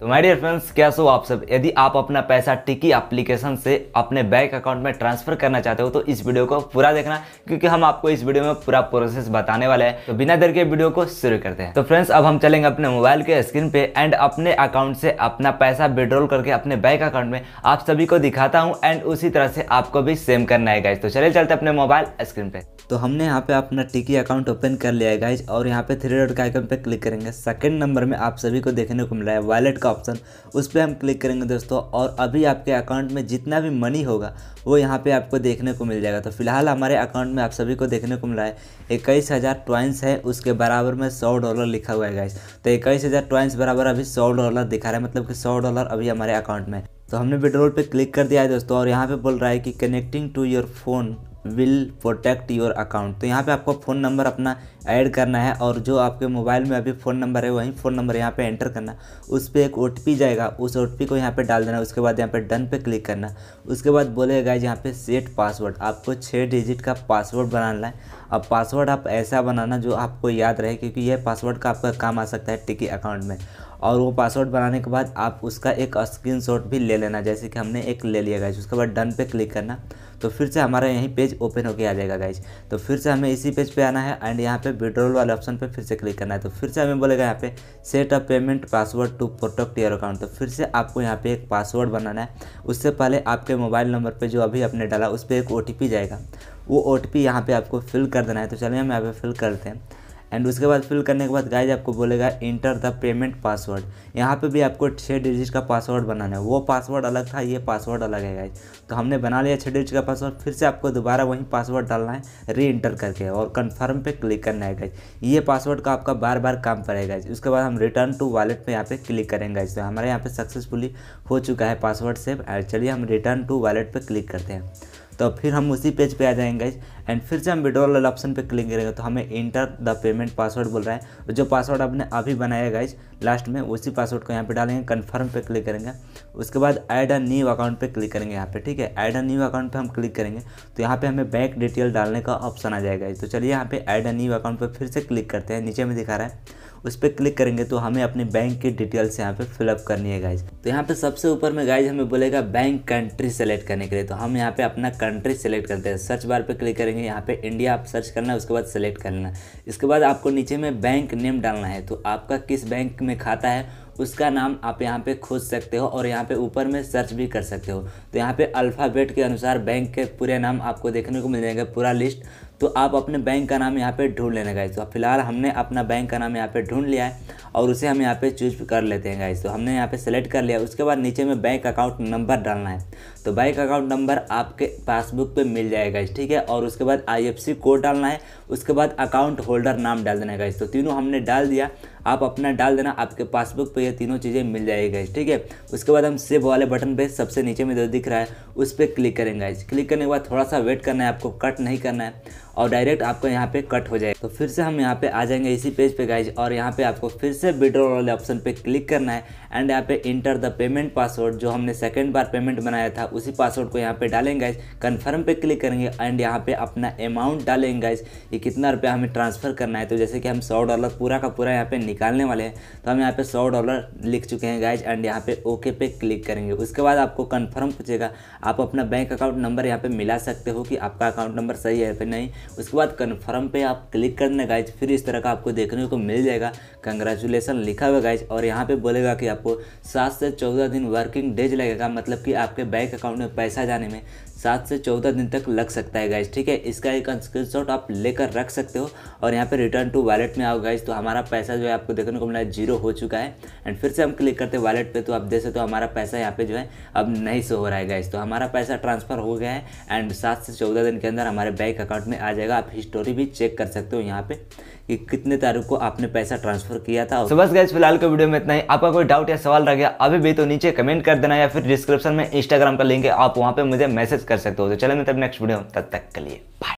तो my dear friends कैसे हो आप सब यदि आप अपना पैसा टिकी एप्लीकेशन से अपने बैंक अकाउंट में ट्रांसफर करना चाहते हो तो इस वीडियो को पूरा देखना क्योंकि हम आपको इस वीडियो में पूरा प्रोसेस बताने वाले हैं तो बिना देर के वीडियो को शुरू करते हैं तो फ्रेंड्स अब हम चलेंगे अपने मोबाइल के स्क्रीन पे एंड अपने अकाउंट से अपना पैसा विड्रॉल करके अपने बैंक अकाउंट में आप सभी को दिखाता हूँ एंड उसी तरह से आपको भी सेम करना है गाइज तो चले चलते अपने मोबाइल स्क्रीन पे तो हमने यहाँ पे अपना टिकी अकाउंट ओपन कर लिया है गाइज और यहाँ पे थ्री डॉट का आइकन पे क्लिक करेंगे सेकंड नंबर में आप सभी को देखने को मिला है वॉलेट का ऑप्शन उस पर हम क्लिक करेंगे दोस्तों और अभी आपके अकाउंट में जितना भी मनी होगा वो यहाँ पे आपको देखने को मिल जाएगा तो फिलहाल हमारे अकाउंट में आप सभी को देखने को मिला है इक्कीस हज़ार ट्वाइंस है उसके बराबर में सौ डॉलर लिखा हुआ है गाइस तो इक्कीस हज़ार ट्वाइंस बराबर अभी सौ डॉलर दिखा रहा है मतलब कि सौ डॉलर अभी हमारे अकाउंट में तो हमने विड्रोल पे क्लिक कर दिया है दोस्तों और यहाँ पे बोल रहा है कि connecting to your phone will protect your account तो यहाँ पे आपको फ़ोन नंबर अपना ऐड करना है और जो आपके मोबाइल में अभी फ़ोन नंबर है वहीं फ़ोन नंबर यहाँ पे एंटर करना उस पर एक ओ जाएगा उस ओ को यहाँ पे डाल देना उसके बाद यहाँ पे डन पे क्लिक करना उसके बाद बोलेगा यहाँ पे सेट पासवर्ड आपको छः डिजिट का पासवर्ड बनाना है अब पासवर्ड आप ऐसा बनाना जो आपको याद रहे क्योंकि यह पासवर्ड का आपका काम आ सकता है टिकी अकाउंट में और वो पासवर्ड बनाने के बाद आप उसका एक स्क्रीनशॉट भी ले लेना जैसे कि हमने एक ले लिया गाइज उसके बाद डन पे क्लिक करना तो फिर से हमारा यहीं पेज ओपन होकर आ जाएगा गाइज तो फिर से हमें इसी पेज पे आना है एंड यहाँ पे विड्रॉल वाले ऑप्शन पे फिर से क्लिक करना है तो फिर से हमें बोलेगा यहाँ पे set up payment password to protect your account तो फिर से आपको यहाँ पे एक पासवर्ड बनाना है उससे पहले आपके मोबाइल नंबर पर जो अभी आपने डाला उस पर एक ओ जाएगा वो ओ टी यहाँ पे आपको फिल कर देना है तो चलिए हम यहाँ पे फिल करते हैं एंड उसके बाद फिल करने के बाद गाइज आपको बोलेगा इंटर द पेमेंट पासवर्ड यहाँ पे भी आपको छः डिजिट का पासवर्ड बनाना है वो पासवर्ड अलग था ये पासवर्ड अलग है गाइज तो हमने बना लिया छः डिजिट का पासवर्ड फिर से आपको दोबारा वही पासवर्ड डालना है री इंटर करके और कन्फर्म पे क्लिक करना है गाइज ये पासवर्ड का आपका बार बार काम पड़ेगा उसके बाद हम रिटर्न टू वालेट पर यहाँ पर क्लिक करेंगे गाइज तो हमारे यहाँ पर सक्सेसफुली हो चुका है पासवर्ड सेव चलिए हम रिटर्न टू वालेट पर क्लिक करते हैं तो फिर हम उसी पेज पे आ जाएंगे एंड फिर से हम विड्रॉल वाले ऑप्शन पे क्लिक करेंगे तो हमें इंटर द पेमेंट पासवर्ड बोल रहा है जो पासवर्ड आपने अभी बनाया गाइज लास्ट में उसी पासवर्ड को यहाँ पे डालेंगे कन्फर्म पे क्लिक करेंगे उसके बाद ऐड अ न्यू अकाउंट पे क्लिक करेंगे यहाँ पे ठीक है ऐड अ न्यू अकाउंट पे हम क्लिक करेंगे तो यहाँ पे हमें बैंक डिटेल डालने का ऑप्शन आ जाएगा तो चलिए यहाँ पे ऐड अ न्यू अकाउंट पर फिर से क्लिक करते हैं नीचे में दिखा रहा है उस पर क्लिक करेंगे तो हमें अपने बैंक की डिटेल्स यहाँ पे फिलअप करनी है गाइज तो यहाँ पे सबसे ऊपर में गाइज हमें बोलेगा बैंक कंट्री सेलेक्ट करने के लिए तो हम यहाँ पे अपना कंट्री सेलेक्ट करते हैं सर्च बार पे क्लिक करेंगे यहाँ पे इंडिया आप सर्च करना है उसके बाद सेलेक्ट कर है इसके बाद आपको नीचे में बैंक नेम डालना है तो आपका किस बैंक में खाता है उसका नाम आप यहाँ पे खोज सकते हो और यहाँ पे ऊपर में सर्च भी कर सकते हो तो यहाँ पे अल्फ़ाबेट के अनुसार बैंक के पूरे नाम आपको देखने को मिल जाएंगे पूरा लिस्ट तो आप अपने बैंक का नाम यहाँ पे ढूंढ लेना गाइस तो फिलहाल हमने अपना बैंक का नाम यहाँ पे ढूंढ लिया है और उसे हम यहाँ पे चूज कर लेते हैं गाइस तो हमने यहाँ पे सेलेक्ट कर लिया उसके बाद नीचे में बैंक अकाउंट नंबर डालना है तो बैंक अकाउंट नंबर आपके पासबुक पे मिल जाएगा इस ठीक है और उसके बाद आई कोड डालना है उसके बाद अकाउंट होल्डर नाम डाल देना है गाइस तो तीनों हमने डाल दिया आप अपना डाल देना आपके पासबुक पे ये तीनों चीज़ें मिल जाएगी इस ठीक है उसके बाद हम सेव वाले बटन पे सबसे नीचे में जो दिख रहा है उस पर क्लिक करेंगे इस क्लिक करने के बाद थोड़ा सा वेट करना है आपको कट नहीं करना है और डायरेक्ट आपको यहाँ पे कट हो जाएगा तो फिर से हम यहाँ पे आ जाएंगे इसी पेज पे गाइज और यहाँ पे आपको फिर से विड्रॉल वाले ऑप्शन पे क्लिक करना है एंड यहाँ पे इंटर द पेमेंट पासवर्ड जो हमने सेकेंड बार पेमेंट बनाया था उसी पासवर्ड को यहाँ पे डालेंगे गाइज कन्फर्म पे क्लिक करेंगे एंड यहाँ पे अपना अमाउंट डालेंगे गाइज ये कितना रुपया हमें ट्रांसफर करना है तो जैसे कि हम सौ डॉलर पूरा का पूरा यहाँ पे निकालने वाले हैं तो हम यहाँ पे सौ डॉलर लिख चुके हैं गाइज एंड यहाँ पे ओके पे क्लिक करेंगे उसके बाद आपको कन्फर्म पूछेगा आप अपना बैंक अकाउंट नंबर यहाँ पे मिला सकते हो कि आपका अकाउंट नंबर सही है फिर नहीं उसके बाद कन्फर्म पे आप क्लिक कर देना गाइज फिर इस तरह का आपको देखने को मिल जाएगा कंग्रेचुलेसन लिखा हुआ गाइज और यहाँ पे बोलेगा कि आपको सात से चौदह दिन वर्किंग डेज लगेगा मतलब कि आपके बैंक अकाउंट में पैसा जाने में सात से चौदह दिन तक लग सकता है गाइज ठीक है इसका एक स्क्रीनशॉट आप लेकर रख सकते हो और यहाँ पे रिटर्न टू वॉलेट में आओ गाइज तो हमारा पैसा जो है आपको देखने को मिला है जीरो हो चुका है एंड फिर से हम क्लिक करते हैं वॉलेट पे तो आप देख सकते हो हमारा पैसा यहाँ पे जो है अब नहीं सो हो रहा है गाइज तो हमारा पैसा ट्रांसफर हो गया है एंड सात से चौदह दिन के अंदर हमारे बैंक अकाउंट में आ जाएगा आप हिस्टोरी भी चेक कर सकते हो यहाँ पे कि कितने तारीख को आपने पैसा ट्रांसफर किया था सुबह बस गैस फिलहाल के वीडियो में इतना ही आपका कोई डाउट या सवाल रह गया अभी भी तो नीचे कमेंट कर देना या फिर डिस्क्रिप्शन में इंस्टाग्राम का लिंक है आप वहाँ पे मुझे मैसेज कर सकते हो तो चले मैं तब नेक्स्ट वीडियो तब तक के लिए बाय